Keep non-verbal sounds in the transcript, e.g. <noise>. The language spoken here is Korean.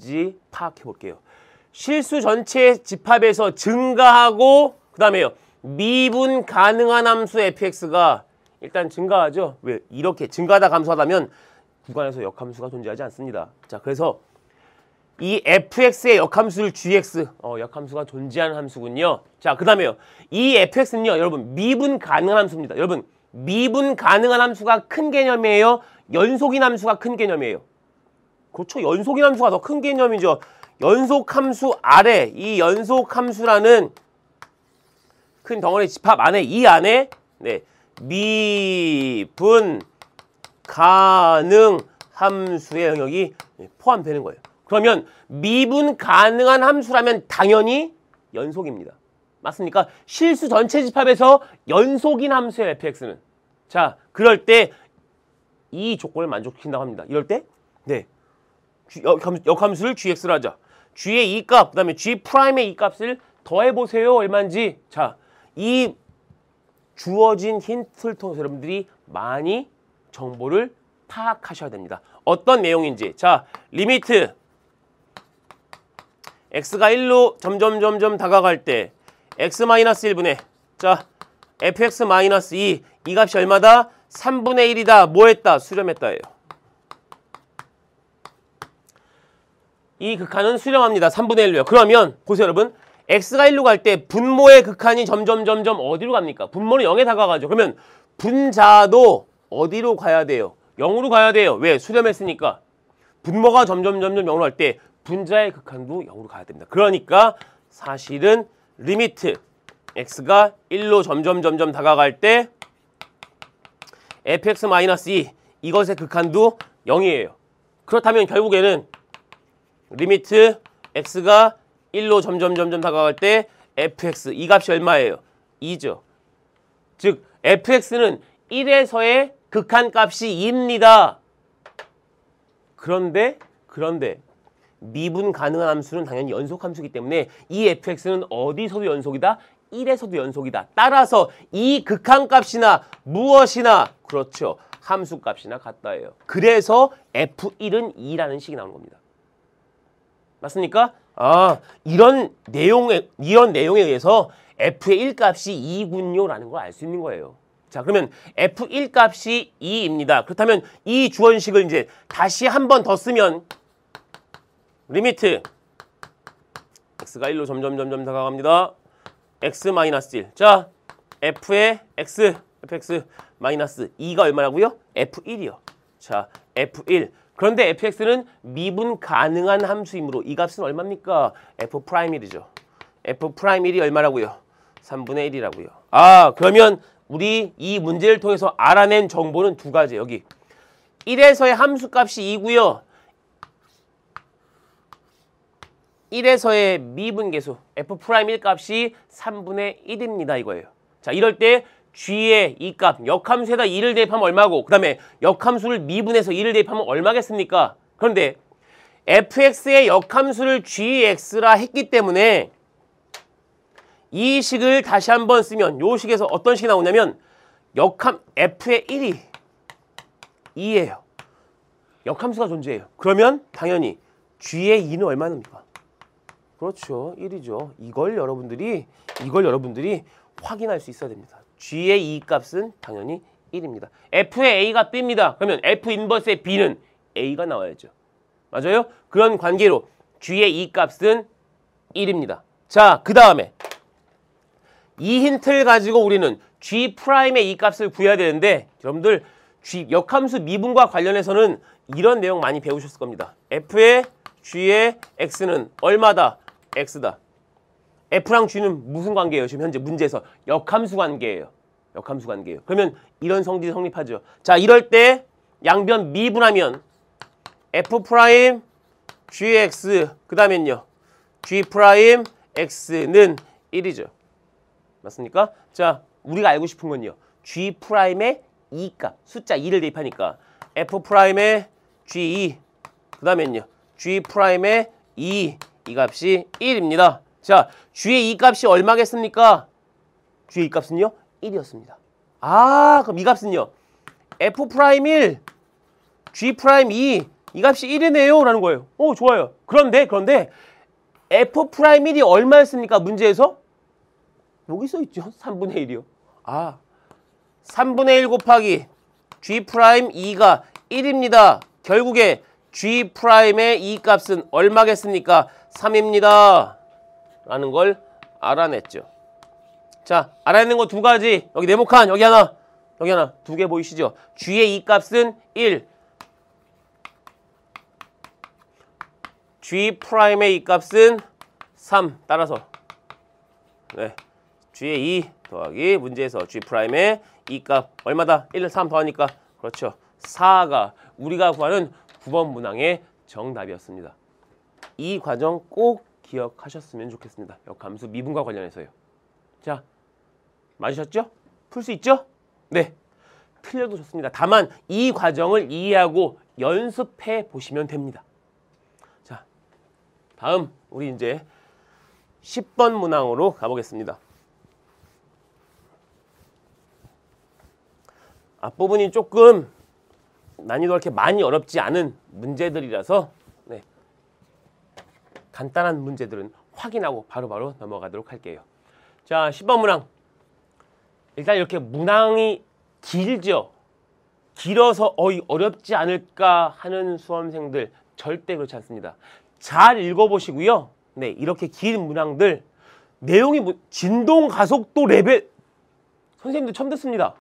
지 파악해 볼게요. 실수 전체 집합에서 증가하고 그 다음에요. 미분 가능한 함수 fx가 일단 증가하죠. 왜? 이렇게 증가하다 감소하다면 구간에서 역함수가 존재하지 않습니다. 자, 그래서 이 fx의 역함수를 gx, 어, 역함수가 존재하는 함수군요. 자, 그 다음에요. 이 fx는요, 여러분, 미분 가능한 함수입니다. 여러분, 미분 가능한 함수가 큰 개념이에요? 연속인 함수가 큰 개념이에요? 그렇죠. 연속이 함수가 더 큰 개념이죠. 연속 함수 아래 이 연속 함수라는 큰 덩어리 집합 안에 이 안에 네, 미분 가능 함수의 영역이 포함되는 거예요. 그러면 미분 가능한 함수라면 당연히 연속입니다. 맞습니까? 실수 전체 집합에서 연속인 함수의 fx는. 자, 그럴 때 이 조건을 만족시킨다고 합니다. 이럴 때, 네, 어, 역함수를 gx를 하자. g의 이 값, 그 다음에 g 프라임의 이 값을 더해보세요. 얼마인지. 자, 이 주어진 힌트를 통해서 여러분들이 많이 정보를 파악하셔야 됩니다. 어떤 내용인지. 자, 리미트. x가 1로 점점 점점 다가갈 때 x-1분의 자, fx-2 이 값이 얼마다? 3분의 1이다. 뭐 했다? 수렴했다 예요. 이 극한은 수렴합니다. 3분의 1로요. 그러면 보세요 여러분. x가 1로 갈 때 분모의 극한이 점점 점점 어디로 갑니까? 분모는 0에 다가가죠. 그러면 분자도 어디로 가야 돼요? 0으로 가야 돼요. 왜? 수렴했으니까. 분모가 점점 점점 0으로 갈 때 분자의 극한도 0으로 가야 됩니다. 그러니까 사실은 리미트 x가 1로 점점 점점 다가갈 때 fx-2 이것의 극한도 0이에요. 그렇다면 결국에는 리미트 x가 1로 점점 점점 다가갈 때 fx 이 값이 얼마예요? 2죠. 즉 fx는 1에서의 극한값이 2입니다. 그런데 그런데 미분 가능한 함수는 당연히 연속 함수이기 때문에 이 fx는 어디서도 연속이다? 1에서도 연속이다. 따라서 이 극한값이나 무엇이나 그렇죠. 함수값이나 같다 예요 그래서 f1은 2라는 식이 나오는 겁니다. 맞습니까? 아, 이런 내용에, 이런 내용에 의해서 F의 1값이 2군요라는 걸 알 수 있는 거예요. 자, 그러면 F1 값이 2입니다. 그렇다면 이 주원식을 이제 다시 한 번 더 쓰면 리미트 x가 1로 점점 점점 다가갑니다. x 마이너스 1. 자, f의 x, fx 마이너스 2가 얼마라고요? f1이요. 자, f1 그런데 fx는 미분 가능한 함수이므로 이 값은 얼마입니까? f 프라임 1이죠. f 프라임 1이 얼마라고요? 3분의 1이라고요. 아 그러면 우리 이 문제를 통해서 알아낸 정보는 두 가지 여기 1에서의 함수값이 2고요. 1에서의 미분계수 f 프라임 1 값이 3분의 1입니다 이거예요. 자 이럴 때 G의 이 값, 역함수에다 2를 대입하면 얼마고 그 다음에 역함수를 미분해서 2를 대입하면 얼마겠습니까? 그런데 fx의 역함수를 gx라 했기 때문에 이 식을 다시 한번 쓰면 요 식에서 어떤 식이 나오냐면 역함 f의 1이 2예요. 역함수가 존재해요. 그러면 당연히 g의 2는 얼마입니까? 그렇죠. 1이죠. 이걸 여러분들이 이걸 여러분들이 확인할 수 있어야 됩니다. G의 이 e 값은 당연히 1입니다. F의 A가 B입니다. 그러면 F 인버스의 B는 A가 나와야죠. 맞아요? 그런 관계로 G의 이 e 값은 1입니다. 자, 그 다음에 이 힌트를 가지고 우리는 G 프라임의 이 e 값을 구해야 되는데 여러분들 G 역함수 미분과 관련해서는 이런 내용 많이 배우셨을 겁니다. F의 G의 X는 얼마다? X다. F랑 G는 무슨 관계예요? 지금 현재 문제에서 역함수 관계예요. 역함수 관계예요. 그러면 이런 성질이 성립하죠. 자, 이럴 때 양변 미분하면 F 프라임 GX 그다음엔요. G 프라임 X는 1이죠. 맞습니까? 자, 우리가 알고 싶은 건요. G 프라임의 2값, e 숫자 2를 대입하니까 F 프라임의 G2 e, 그다음엔요. G 프라임의 2이 e, 값이 1입니다. 자, G의 이 값이 얼마겠습니까? G의 이 값은요? 1이었습니다. 아, 그럼 이 값은요? F'1, 프라임 G'2, 이 값이 1이네요. 라는 거예요. 오, 좋아요. 그런데, 그런데 F'1이 프라임 얼마였습니까? 문제에서? 여기 써있죠. 3분의 <laughs> 1이요. 아, 3분의 1 곱하기 G'2가 1입니다. 결국에 G'의 이 값은 얼마겠습니까? 3입니다. 라는 걸 알아냈죠. 자, 알아내는 거 두 가지. 여기 네모칸, 여기 하나, 여기 하나. 두 개 보이시죠? G의 이 값은 1. G 프라임의 이 값은 3. 따라서 네. G의 2 더하기 문제에서 G 프라임의 이값 얼마다? 1, 3 더하니까 그렇죠. 4가 우리가 구하는 9번 문항의 정답이었습니다. 이 과정 꼭 기억하셨으면 좋겠습니다. 역함수 미분과 관련해서요. 자, 맞으셨죠? 풀 수 있죠? 네, 틀려도 좋습니다. 다만 이 과정을 이해하고 연습해 보시면 됩니다. 자, 다음 우리 이제 10번 문항으로 가보겠습니다. 앞부분이 조금 난이도가 이렇게 많이 어렵지 않은 문제들이라서 간단한 문제들은 확인하고 바로바로 바로 넘어가도록 할게요. 자, 10번 문항. 일단 이렇게 문항이 길죠. 길어서 어이 어렵지 않을까 하는 수험생들 절대 그렇지 않습니다. 잘 읽어보시고요. 네, 이렇게 긴 문항들 내용이 뭐 진동 가속도 레벨 선생님도 처음 듣습니다.